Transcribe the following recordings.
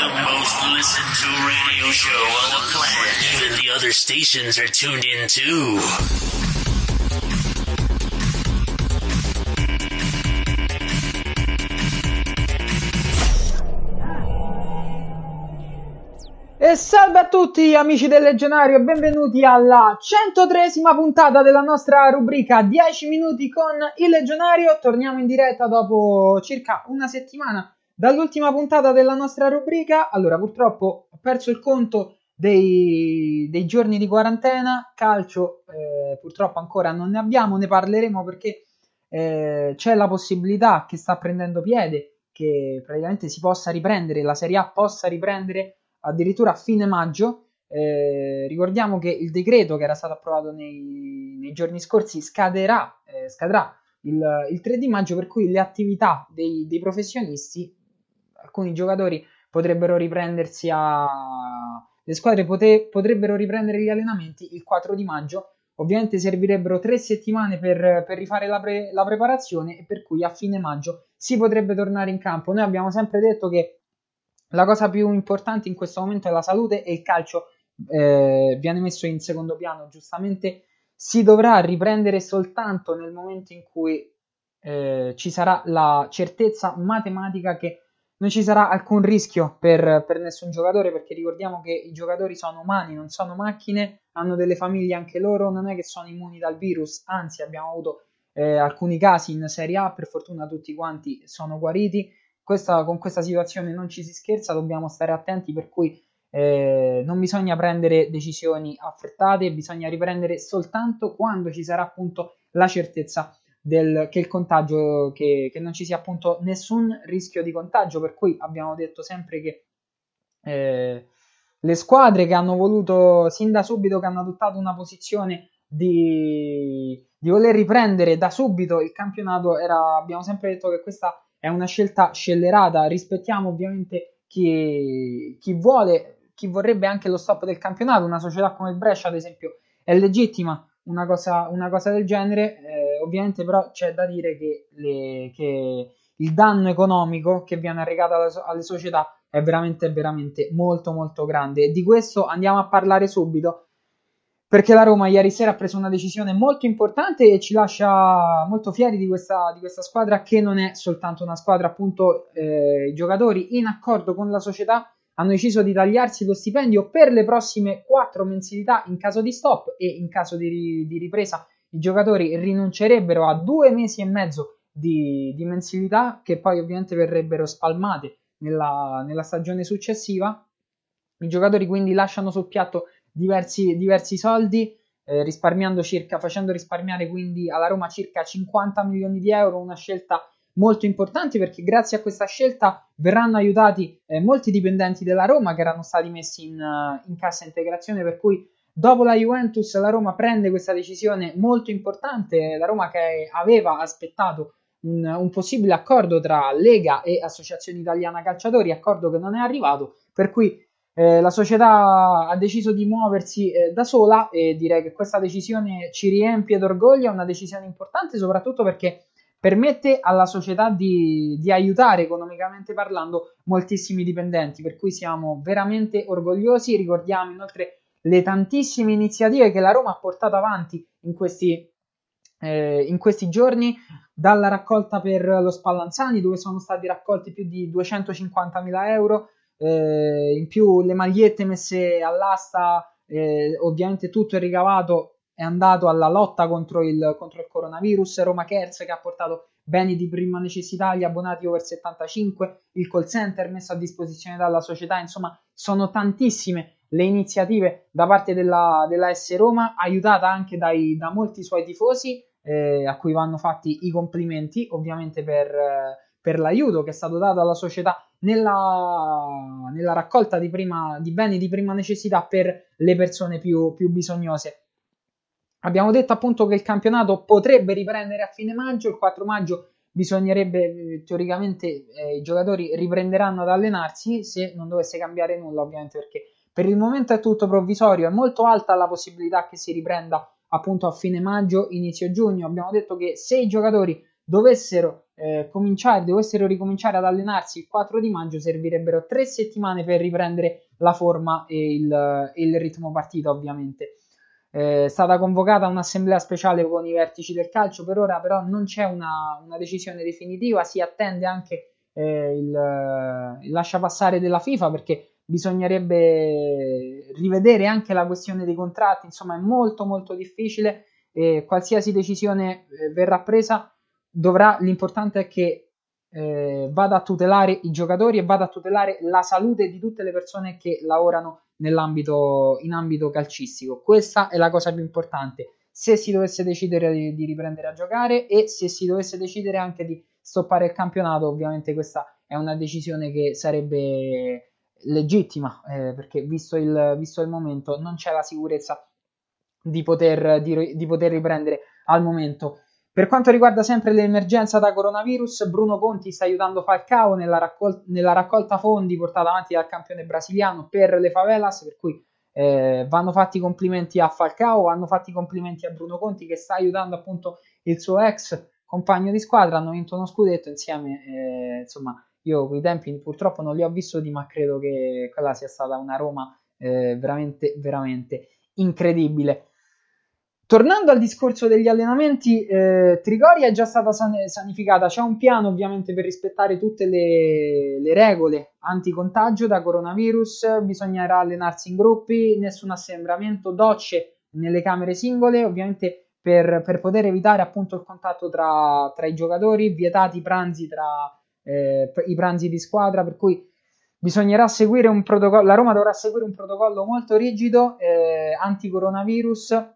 the most listened to radio show on the planet. Even the other stations are tuned in too. E salve a tutti amici del Legionario e benvenuti alla 103esima puntata della nostra rubrica 10 minuti con il Legionario. Torniamo in diretta dopo circa una settimana Dall'ultima puntata della nostra rubrica, allora purtroppo ho perso il conto dei, dei giorni di quarantena, calcio eh, purtroppo ancora non ne abbiamo, ne parleremo perché eh, c'è la possibilità che sta prendendo piede, che praticamente si possa riprendere, la Serie A possa riprendere addirittura a fine maggio. Eh, ricordiamo che il decreto che era stato approvato nei, nei giorni scorsi scaderà, eh, scadrà il, il, 3 di maggio, per cui le attività dei, dei professionisti alcuni giocatori potrebbero riprendersi a... le squadre pote... potrebbero riprendere gli allenamenti il 4 di maggio. Ovviamente servirebbero tre settimane per, per rifare la, pre... la preparazione e per cui a fine maggio si potrebbe tornare in campo. Noi abbiamo sempre detto che la cosa più importante in questo momento è la salute e il calcio eh, viene messo in secondo piano, giustamente si dovrà riprendere soltanto nel momento in cui eh, ci sarà la certezza matematica che non ci sarà alcun rischio per, per, nessun giocatore perché ricordiamo che i giocatori sono umani, non sono macchine, hanno delle famiglie anche loro, non è che sono immuni dal virus, anzi abbiamo avuto eh, alcuni casi in Serie A, per fortuna tutti quanti sono guariti, questa, con questa situazione non ci si scherza, dobbiamo stare attenti per cui eh, non bisogna prendere decisioni affrettate, bisogna riprendere soltanto quando ci sarà appunto la certezza del, che il contagio, che, che, non ci sia appunto nessun rischio di contagio, per cui abbiamo detto sempre che eh, le squadre che hanno voluto sin da subito, che hanno adottato una posizione di, di voler riprendere da subito il campionato, era, abbiamo sempre detto che questa è una scelta scellerata, rispettiamo ovviamente chi, chi vuole, chi vorrebbe anche lo stop del campionato, una società come il Brescia ad esempio è legittima una cosa, una cosa del genere. Eh, ovviamente però c'è da dire che, le, che, il danno economico che viene arrecato alle, alle società è veramente, veramente molto, molto grande. E di questo andiamo a parlare subito perché la Roma ieri sera ha preso una decisione molto importante e ci lascia molto fieri di questa, di questa squadra che non è soltanto una squadra, appunto eh, i giocatori in accordo con la società hanno deciso di tagliarsi lo stipendio per le prossime 4 mensilità in caso di stop e in caso di, di ripresa i giocatori rinuncerebbero a due mesi e mezzo di, di mensilità che poi ovviamente verrebbero spalmate nella, nella, stagione successiva. I giocatori quindi lasciano sul piatto diversi, diversi soldi, eh, risparmiando circa, facendo risparmiare quindi alla Roma circa 50 milioni di euro, una scelta molto importante perché grazie a questa scelta verranno aiutati eh, molti dipendenti della Roma che erano stati messi in, eh, in cassa integrazione, per cui Dopo la Juventus, la Roma prende questa decisione molto importante. La Roma che aveva aspettato un, un, possibile accordo tra Lega e Associazione Italiana Calciatori, accordo che non è arrivato, per cui eh, la società ha deciso di muoversi eh, da sola e direi che questa decisione ci riempie d'orgoglio, è una decisione importante soprattutto perché permette alla società di, di aiutare economicamente parlando moltissimi dipendenti, per cui siamo veramente orgogliosi, ricordiamo inoltre le tantissime iniziative che la Roma ha portato avanti in questi, eh, in questi giorni, dalla raccolta per lo Spallanzani, dove sono stati raccolti più di 250.000 euro, eh, in più le magliette messe all'asta, eh, ovviamente tutto il ricavato è andato alla lotta contro il, contro il coronavirus, Roma Cares che ha portato beni di prima necessità agli abbonati over 75, il call center messo a disposizione dalla società, insomma sono tantissime le iniziative da parte della, della S Roma, aiutata anche dai, da molti suoi tifosi, eh, a cui vanno fatti i complimenti ovviamente per, per l'aiuto che è stato dato alla società nella, nella raccolta di, prima, di, beni di prima necessità per le persone più, più bisognose. Abbiamo detto appunto che il campionato potrebbe riprendere a fine maggio, il 4 maggio bisognerebbe eh, teoricamente eh, i giocatori riprenderanno ad allenarsi se non dovesse cambiare nulla ovviamente perché per il momento è tutto provvisorio, è molto alta la possibilità che si riprenda appunto a fine maggio, inizio giugno. Abbiamo detto che se i giocatori dovessero eh, cominciare, dovessero ricominciare ad allenarsi il 4 di maggio, servirebbero tre settimane per riprendere la forma e il, il ritmo partita, ovviamente. Eh, è stata convocata un'assemblea speciale con i vertici del calcio, per ora però non c'è una, una decisione definitiva, si attende anche eh, il, il lasciapassare della FIFA perché bisognerebbe rivedere anche la questione dei contratti, insomma è molto molto difficile e qualsiasi decisione eh, verrà presa dovrà, l'importante è che eh, vada a tutelare i giocatori e vada a tutelare la salute di tutte le persone che lavorano nell'ambito, in ambito calcistico. Questa è la cosa più importante. Se si dovesse decidere di, di riprendere a giocare e se si dovesse decidere anche di stoppare il campionato, ovviamente questa è una decisione che sarebbe legittima, eh, perché visto il, visto il momento non c'è la sicurezza di poter, di, di poter riprendere al momento. Per quanto riguarda sempre l'emergenza da coronavirus, Bruno Conti sta aiutando Falcao nella, raccol- nella raccolta fondi portata avanti dal campione brasiliano per le favelas, per cui eh, vanno fatti i complimenti a Falcao, vanno fatti i complimenti a Bruno Conti che sta aiutando appunto il suo ex compagno di squadra, hanno vinto uno scudetto insieme, eh, insomma io quei tempi purtroppo non li ho vissuti, ma credo che quella sia stata una Roma eh, veramente, veramente incredibile. Tornando al discorso degli allenamenti, eh, Trigoria è già stata san- sanificata, c'è un piano ovviamente per rispettare tutte le, le regole anticontagio da coronavirus, bisognerà allenarsi in gruppi, nessun assembramento, docce nelle camere singole, ovviamente per, per poter evitare appunto il contatto tra, tra i giocatori, vietati i pranzi tra, eh, i pranzi di squadra, per cui bisognerà seguire un protocollo, la Roma dovrà seguire un protocollo molto rigido, eh, anti-coronavirus,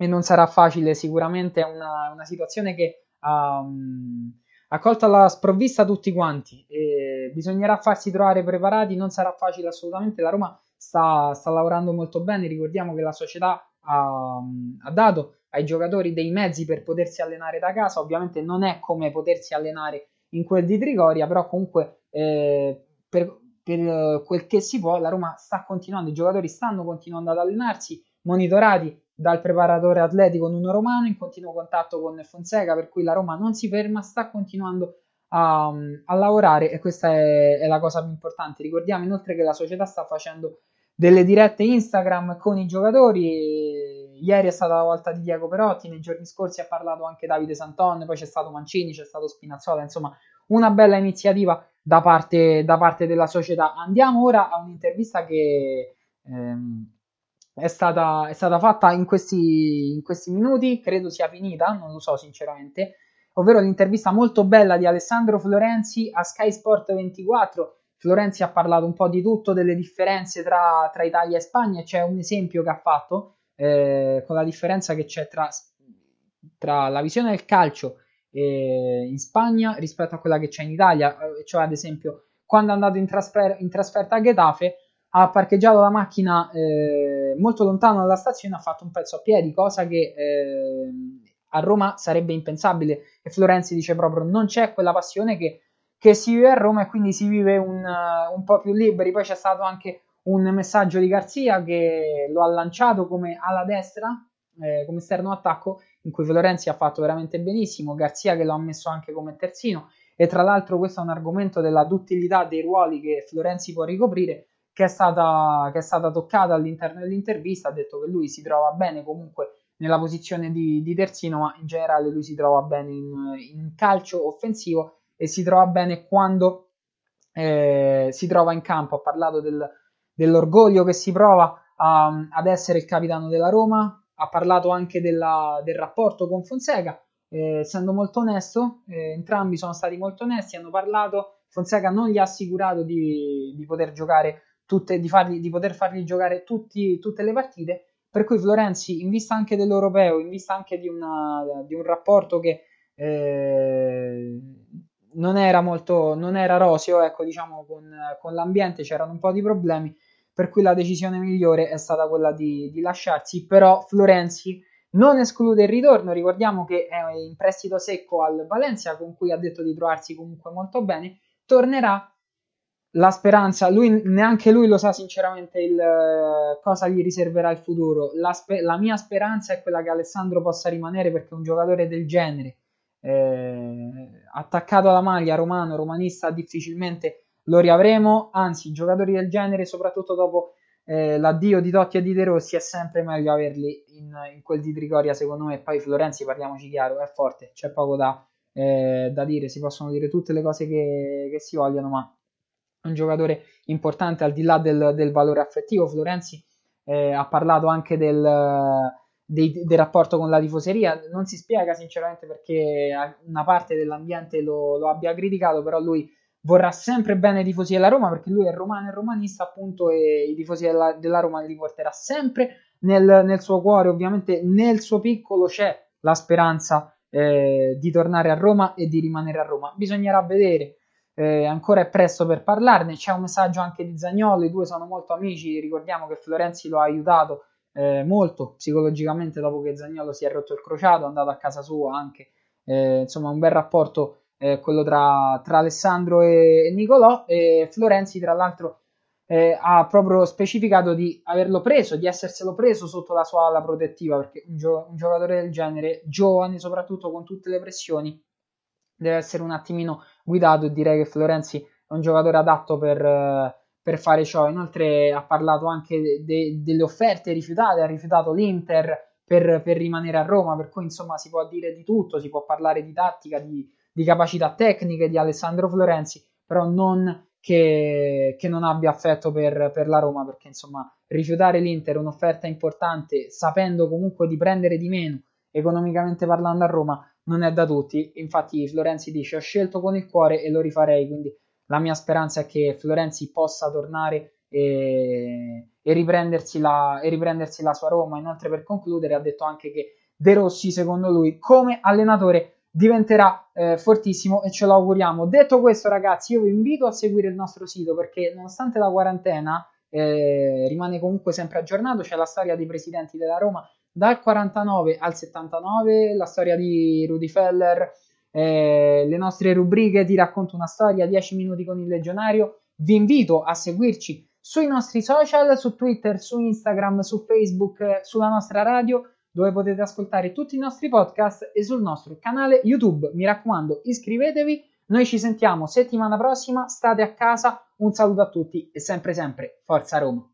e non sarà facile sicuramente, è una, una, situazione che um, ha colto alla sprovvista tutti quanti, e bisognerà farsi trovare preparati, non sarà facile assolutamente, la Roma sta, sta lavorando molto bene, ricordiamo che la società ha, mm, ha dato ai giocatori dei mezzi per potersi allenare da casa, ovviamente non è come potersi allenare in quel di Trigoria, però comunque eh, per, per eh, quel che si può la Roma sta continuando, i giocatori stanno continuando ad allenarsi, monitorati dal preparatore atletico Nuno Romano in continuo contatto con Fonseca, per cui la Roma non si ferma, sta continuando a, a lavorare e questa è, è, la cosa più importante. Ricordiamo inoltre che la società sta facendo delle dirette Instagram con i giocatori ieri è stata la volta di Diego Perotti, nei giorni scorsi ha parlato anche Davide Santon, poi c'è stato Mancini, c'è stato Spinazzola, insomma una bella iniziativa da parte, da parte della società. Andiamo ora a un'intervista che ehm, è, stata, è, stata, fatta in questi, in questi minuti, credo sia finita, non lo so sinceramente, ovvero l'intervista molto bella di Alessandro Florenzi a Sky Sport 24. Florenzi ha parlato un po' di tutto, delle differenze tra, tra Italia e Spagna, c'è un esempio che ha fatto eh, con la differenza che c'è tra, tra la visione del calcio eh, in Spagna rispetto a quella che c'è in Italia, eh, cioè ad esempio quando è andato in, trasfer- in trasferta a Getafe ha parcheggiato la macchina eh, molto lontano dalla stazione, ha fatto un pezzo a piedi, cosa che eh, a Roma sarebbe impensabile. E Florenzi dice proprio: non c'è quella passione che, che si vive a Roma e quindi si vive un, un po' più liberi. Poi c'è stato anche un messaggio di Garzia che lo ha lanciato come alla destra, eh, come esterno attacco, in cui Florenzi ha fatto veramente benissimo, Garzia che lo ha messo anche come terzino e tra l'altro questo è un argomento della duttilità dei ruoli che Florenzi può ricoprire che è stata, che è stata toccata all'interno dell'intervista, ha detto che lui si trova bene comunque nella posizione di, di terzino, ma in generale lui si trova bene in, in calcio offensivo e si trova bene quando eh, si trova in campo, ha parlato del dell'orgoglio che si prova a, ad essere il capitano della Roma, ha parlato anche della, del rapporto con Fonseca, eh, essendo molto onesto, eh, entrambi sono stati molto onesti, hanno parlato, Fonseca non gli ha assicurato di, di poter giocare tutte, di, fargli, di poter fargli giocare tutti, tutte le partite, per cui Florenzi, in vista anche dell'Europeo, in vista anche di, una, di un rapporto che eh, non era molto, non era roseo, ecco, diciamo, con, con l'ambiente c'erano un po' di problemi, per cui la decisione migliore è stata quella di, di lasciarsi, però Florenzi non esclude il ritorno, ricordiamo che è in prestito secco al Valencia con cui ha detto di trovarsi comunque molto bene, tornerà la speranza, lui, neanche lui lo sa sinceramente il, eh, cosa gli riserverà il futuro. La, spe- la, mia speranza è quella che Alessandro possa rimanere perché un giocatore del genere, eh, attaccato alla maglia romano, romanista, difficilmente lo riavremo, anzi giocatori del genere, soprattutto dopo eh, l'addio di Totti e di De Rossi, è sempre meglio averli in, in quel di Trigoria secondo me, poi Florenzi parliamoci chiaro, è forte, c'è poco da, eh, da dire, si possono dire tutte le cose che, che si vogliono, ma è un giocatore importante al di là del, del valore affettivo. Florenzi eh, ha parlato anche del, dei, del, rapporto con la tifoseria, non si spiega sinceramente perché una parte dell'ambiente lo, lo abbia criticato, però lui vorrà sempre bene i tifosi della Roma perché lui è romano e romanista appunto e i tifosi della, della Roma li porterà sempre nel, nel, suo cuore ovviamente nel suo piccolo c'è la speranza eh, di tornare a Roma e di rimanere a Roma bisognerà vedere eh, ancora è presto per parlarne c'è un messaggio anche di Zagnolo i due sono molto amici ricordiamo che Florenzi lo ha aiutato eh, molto psicologicamente dopo che Zagnolo si è rotto il crociato è andato a casa sua anche eh, insomma un bel rapporto eh, quello tra, tra, Alessandro e Nicolò, e Florenzi tra l'altro eh, ha proprio specificato di averlo preso, di esserselo preso sotto la sua ala protettiva, perché un, gio- un giocatore del genere, giovane soprattutto con tutte le pressioni, deve essere un attimino guidato e direi che Florenzi è un giocatore adatto per, per fare ciò. Inoltre ha parlato anche de- delle offerte rifiutate, ha rifiutato l'Inter per, per, rimanere a Roma, per cui insomma si può dire di tutto, si può parlare di tattica, di, di capacità tecniche di Alessandro Florenzi, però non che, che non abbia affetto per, per, la Roma, perché insomma rifiutare l'Inter un'offerta importante sapendo comunque di prendere di meno economicamente parlando a Roma non è da tutti, infatti Florenzi dice ho scelto con il cuore e lo rifarei, quindi la mia speranza è che Florenzi possa tornare e, e, riprendersi, la, e riprendersi la sua Roma, inoltre per concludere ha detto anche che De Rossi secondo lui come allenatore diventerà eh, fortissimo e ce lo auguriamo. Detto questo, ragazzi, io vi invito a seguire il nostro sito perché nonostante la quarantena eh, rimane comunque sempre aggiornato. C'è la storia dei presidenti della Roma dal 49 al 79, la storia di Rudy Feller, eh, le nostre rubriche Ti racconto una storia, 10 minuti con il legionario. Vi invito a seguirci sui nostri social, su Twitter, su Instagram, su Facebook, eh, sulla nostra radio dove potete ascoltare tutti i nostri podcast e sul nostro canale YouTube. Mi raccomando, iscrivetevi. Noi ci sentiamo settimana prossima, state a casa, un saluto a tutti e sempre sempre, forza Roma!